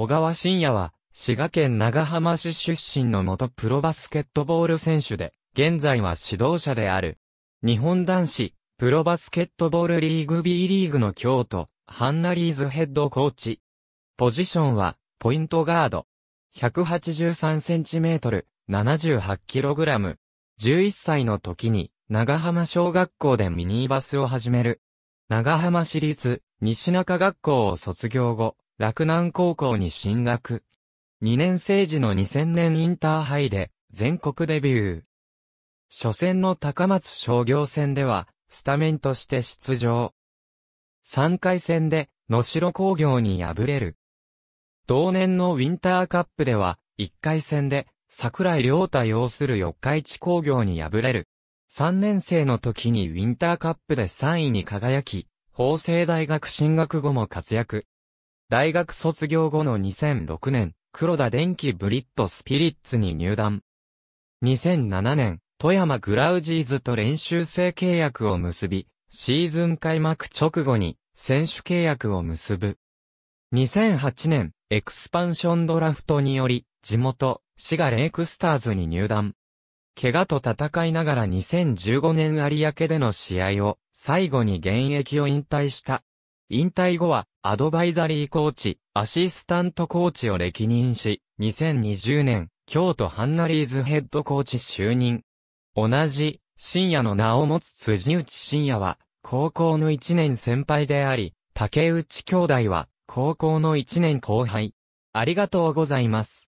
小川真也は、滋賀県長浜市出身の元プロバスケットボール選手で、現在は指導者である。日本男子、プロバスケットボールリーグ B リーグの京都、ハンナリーズヘッドコーチ。ポジションは、ポイントガード。1 8 3センチメートル、78kg。11歳の時に、長浜小学校でミニバスを始める。長浜市立、西中学校を卒業後、洛南高校に進学。2年生時の2000年インターハイで全国デビュー。初戦の高松商業戦ではスタメンとして出場。3回戦で野城工業に敗れる。同年のウィンターカップでは1回戦で桜井良太擁する四日市工業に敗れる。3年生の時にウィンターカップで3位に輝き、法政大学進学後も活躍。大学卒業後の2006年、黒田電機ブリットスピリッツに入団。2007年、富山グラウジーズと練習生契約を結び、シーズン開幕直後に選手契約を結ぶ。2008年、エクスパンションドラフトにより、地元、滋賀レイクスターズに入団。怪我と戦いながら2015年有明での試合を最後に現役を引退した引退後は、アドバイザリーコーチ、アシスタントコーチを歴任し、2020年、京都ハンナリーズヘッドコーチ就任。同じ、深夜の名を持つ辻内深夜は、高校の1年先輩であり、竹内兄弟は、高校の1年後輩。ありがとうございます。